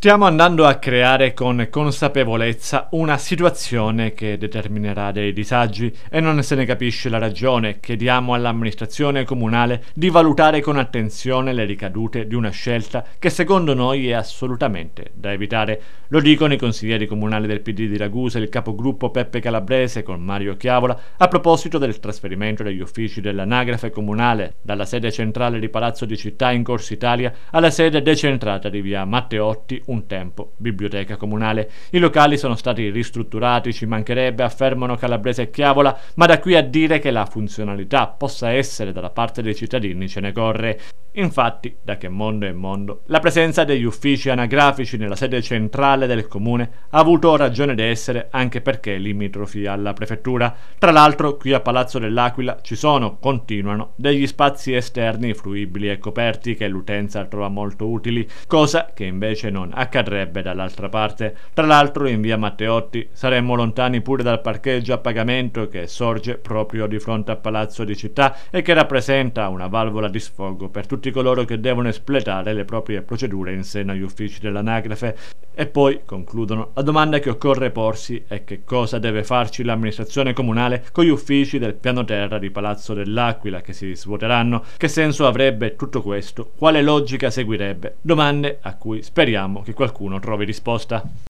Stiamo andando a creare con consapevolezza una situazione che determinerà dei disagi e non se ne capisce la ragione. Chiediamo all'amministrazione comunale di valutare con attenzione le ricadute di una scelta che secondo noi è assolutamente da evitare. Lo dicono i consiglieri comunali del PD di Ragusa e il capogruppo Peppe Calabrese con Mario Chiavola a proposito del trasferimento degli uffici dell'anagrafe comunale dalla sede centrale di Palazzo di Città in Corso Italia alla sede decentrata di via Matteotti un tempo biblioteca comunale. I locali sono stati ristrutturati, ci mancherebbe, affermano Calabrese e Chiavola, ma da qui a dire che la funzionalità possa essere dalla parte dei cittadini ce ne corre. Infatti, da che mondo è mondo, la presenza degli uffici anagrafici nella sede centrale del comune ha avuto ragione d'essere anche perché limitrofi alla prefettura. Tra l'altro, qui a Palazzo dell'Aquila ci sono, continuano, degli spazi esterni fruibili e coperti che l'utenza trova molto utili, cosa che invece non accadrebbe dall'altra parte. Tra l'altro in via Matteotti saremmo lontani pure dal parcheggio a pagamento che sorge proprio di fronte a Palazzo di Città e che rappresenta una valvola di sfogo per tutti coloro che devono espletare le proprie procedure in seno agli uffici dell'anagrafe. E poi, concludono, la domanda che occorre porsi è che cosa deve farci l'amministrazione comunale con gli uffici del piano terra di Palazzo dell'Aquila che si svuoteranno, che senso avrebbe tutto questo, quale logica seguirebbe, domande a cui speriamo che qualcuno trovi risposta.